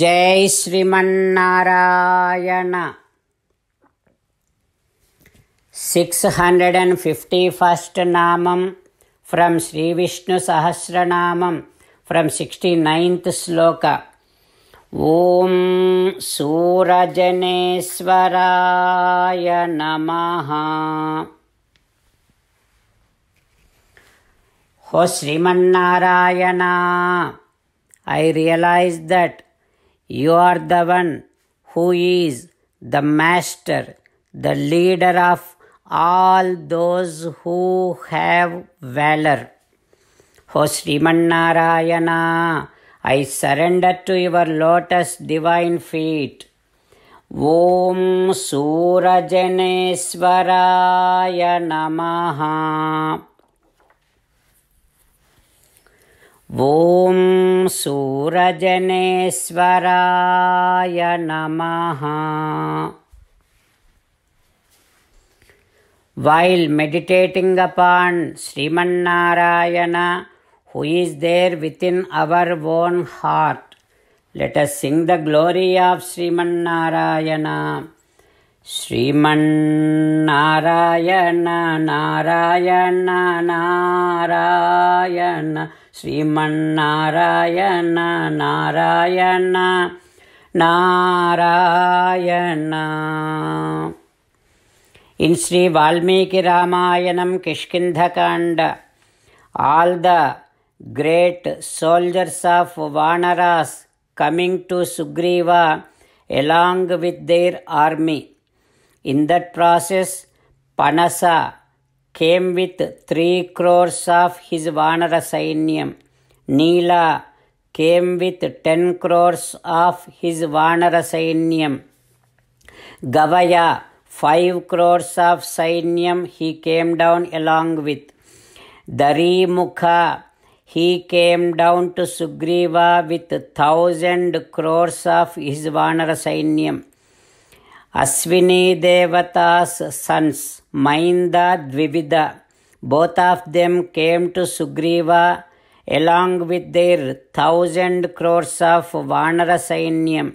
జై Srimannarayana six hundred and fifty first నామం from Sri Vishnu Sahasranamam from sixty ninth shloka Om సూరజనేశ్వరాయ నమ హో Srimannarayana I realize that You are the one who is the master, the leader of all those who have valor. O oh, Srimannarayana, I surrender to your lotus divine feet. ॐ सूरजनेश्वराय नमः ॐ सूरजनेश्वराय नमः While meditating upon Sriman Narayana, who is there within our own heart, let us sing the glory of Sriman Narayana. Sriman Narayana Narayan Narayan Sriman Narayana Narayan Narayan In Sri Valmiki Ramayanam Kishkindhakanda, all the great soldiers of Vanaras coming to Sugriva along with their army in that process, Panasa came with three crores of his Vanara Sainyam. Nila came with ten crores of his Vanara Sainyam. Gavaya, five crores of Sainyam he came down along with. Darimukha, he came down to Sugriva with thousand crores of his Vanara Sainyam. Ashwini devata sons Mainda Dvivida both of them came to Sugriva along with their thousand crores of vanara sainyam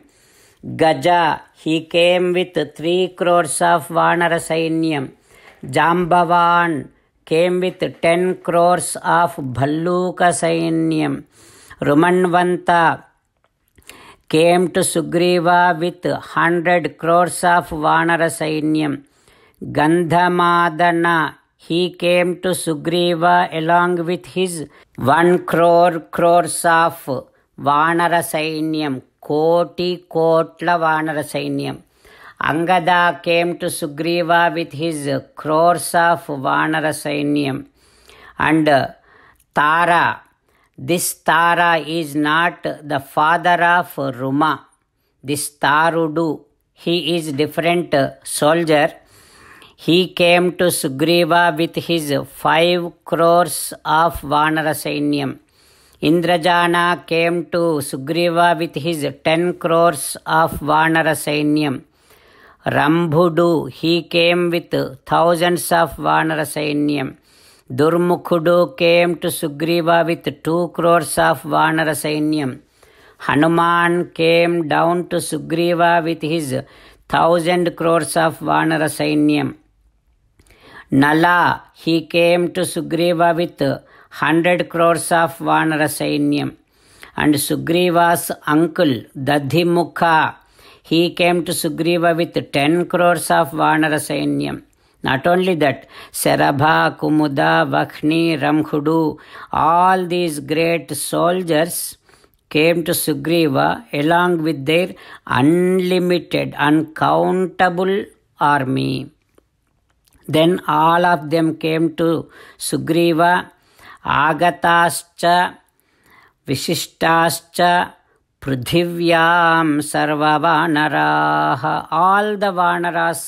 Gaja he came with three crores of vanara sainyam Jambavan came with ten crores of bhalluka sainyam Rumanvanta came to Sugriva with hundred crores of Vanara Sainyam. Gandhamadana, he came to Sugriva along with his one crore crores of Vanara Sainyam, Koti Kotla Vanara Sainyam. Angada came to Sugriva with his crores of Vanara Sainyam. And Tara, this Tara is not the father of Ruma. This Tarudu, he is different soldier. He came to Sugriva with his five crores of Vanara Sainyam. Indrajana came to Sugriva with his ten crores of Vanara Sainyam. Rambhudu, he came with thousands of Vanara Sainyam. Durmukhudu came to Sugriva with two crores of Vanara Sainyam. Hanuman came down to Sugriva with his thousand crores of Vanara Sainyam. Nala, he came to Sugriva with hundred crores of Vanara Sainyam. And Sugriva's uncle, Dadhimukha, he came to Sugriva with ten crores of Vanara Sainyam. Not only that, Sarabha, Kumuda, Vakhni, Ramkhudu, all these great soldiers came to Sugriva along with their unlimited, uncountable army. Then all of them came to Sugriva, Agatascha, Visishtascha, पृथिव्यां सर्ववानराः all the vanaras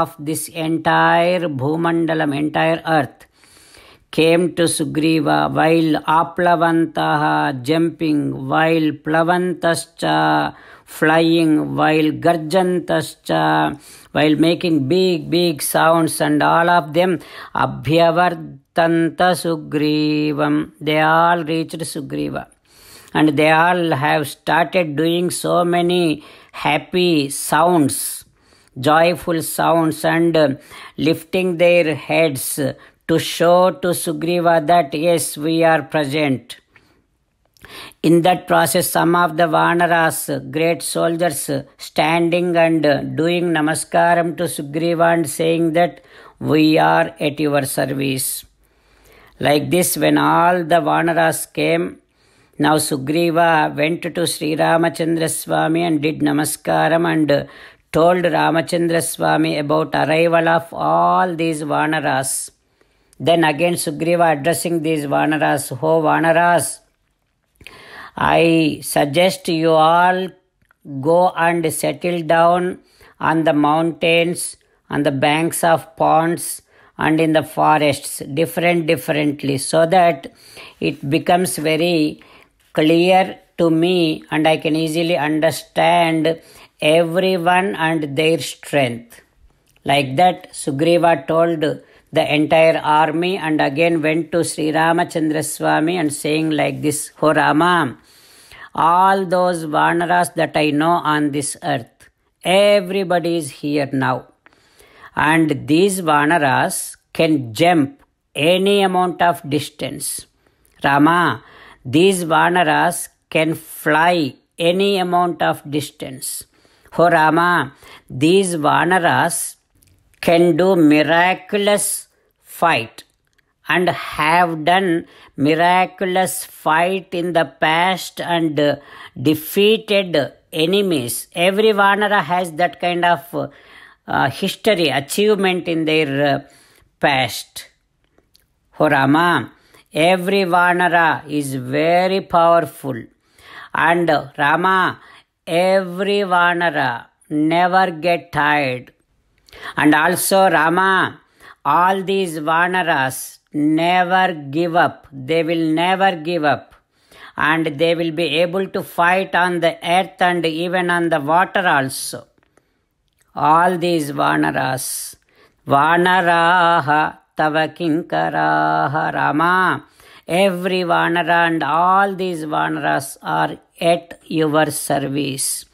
of this entire भूमण्डलम् entire earth came to Sugriva well आप्लवन्तः jumping well प्लवन्तश्च flying well गर्जन्तश्च well making big big sounds and all of them अभ्यवर्तन्त सुग्रीवं they all reached Sugriva and they all have started doing so many happy sounds, joyful sounds, and uh, lifting their heads to show to Sugriva that yes, we are present. In that process, some of the Vanaras, great soldiers, standing and uh, doing namaskaram to Sugriva and saying that we are at your service. Like this, when all the Vanaras came, now Sugriva went to Sri Ramachandra Swami and did namaskaram and told Ramachandra Swami about arrival of all these Vanaras. Then again Sugriva addressing these Vanaras, Ho Vanaras, I suggest you all go and settle down on the mountains, on the banks of ponds, and in the forests, different differently, so that it becomes very clear to me and I can easily understand everyone and their strength. Like that, Sugriva told the entire army and again went to Sri Ramachandra Swami and saying like this, Ho Rama, all those Vanaras that I know on this earth, everybody is here now. And these Vanaras can jump any amount of distance. Rama, these Vanaras can fly any amount of distance. Ho Rama, these Vanaras can do miraculous fight and have done miraculous fight in the past and defeated enemies. Every Vanara has that kind of uh, history, achievement in their uh, past. Ho Rama, Every Vanara is very powerful. And Rama, every Vanara never get tired. And also Rama, all these Vanaras never give up. They will never give up. And they will be able to fight on the earth and even on the water also. All these Vanaras. Vanaraha तव किङ्कराः Rama every vanara and all these vanaras are at your service.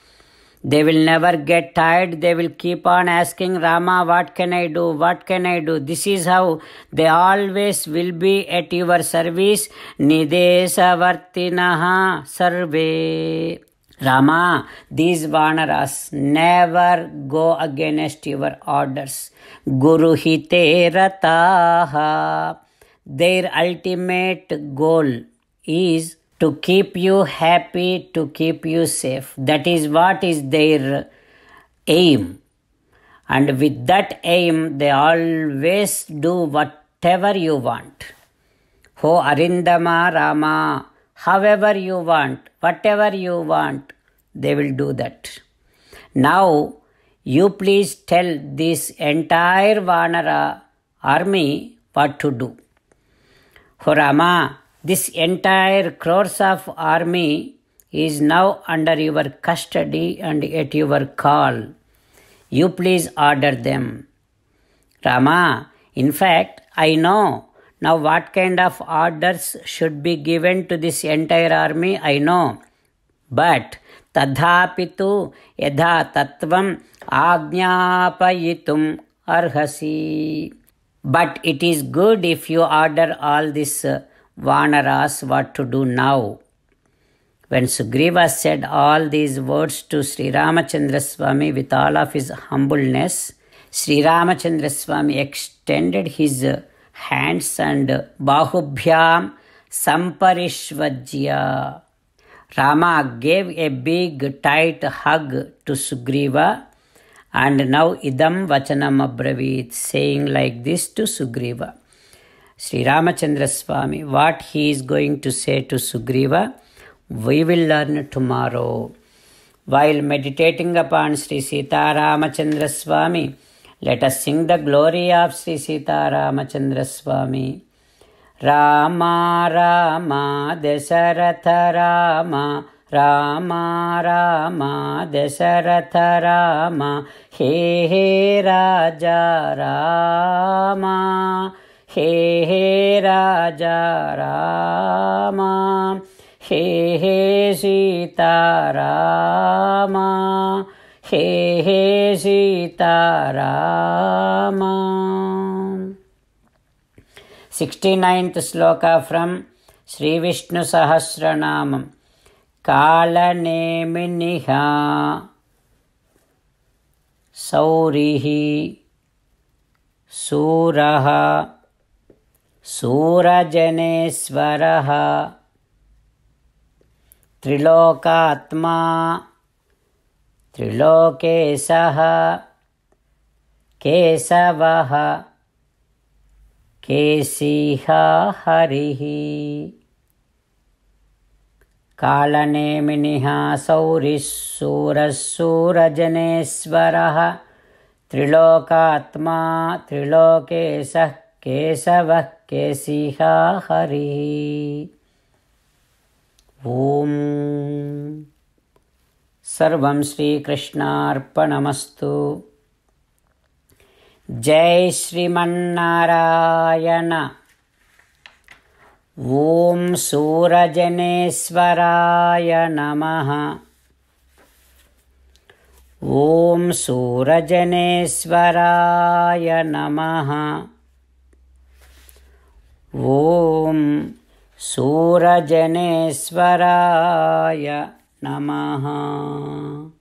They will never get tired. They will keep on asking Rama, what can I do? What can I do? This is how they always will be at your service. Nidesavartinaha sarve. Rama, these Vanaras never go against your orders. Guru hite rataha. Their ultimate goal is to keep you happy, to keep you safe. That is what is their aim. And with that aim, they always do whatever you want. Ho Arindama Rama however you want, whatever you want, they will do that. Now, you please tell this entire Vanara army what to do. For Rama, this entire crores of army is now under your custody and at your call. You please order them. Rama, in fact, I know now, what kind of orders should be given to this entire army? I know. But, tadha pitu, tadhapitu yadha tattvam agnyapayitum arhasi. But it is good if you order all this uh, vanaras what to do now. When Sugriva said all these words to Sri Rama Swami with all of his humbleness, Sri Rama Swami extended his uh, hands and Bahubhyam Samparishvajya. Rama gave a big tight hug to Sugriva and now idam vachanam abravit saying like this to Sugriva. Sri Ramachandra Swami, what he is going to say to Sugriva, we will learn tomorrow. While meditating upon Sri Sita Ramachandra Swami, let us sing the glory of Sri Sita Ramachandra Swami. Rama Rama Desaratha Rama Rama Rama Desaratha Rama He He Raja Rama He He Raja Rama He He Sita Rama हे हे Sitaram sixty ninth shloka from Sri Vishnu Sahasranamam कालनेमिनिहा सौरिः सूरः सूरजनेश्वरः त्रिलोकात्मा त्रिलोकेशः केशवः केशीः हरिः कालनेमिनिः सौरिश्शूरसूरजनेश्वरः त्रिलोकात्मा त्रिलोकेशः केशवः केशीः हरिः ॐ सर्वं श्रीकृष्णार्पणमस्तु जय श्रीमन्नारायण ॐ सूरजनेश्वराय नमः ॐ सूरजनेश्वराय नमः ॐ सूरजनेश्वराय 南无。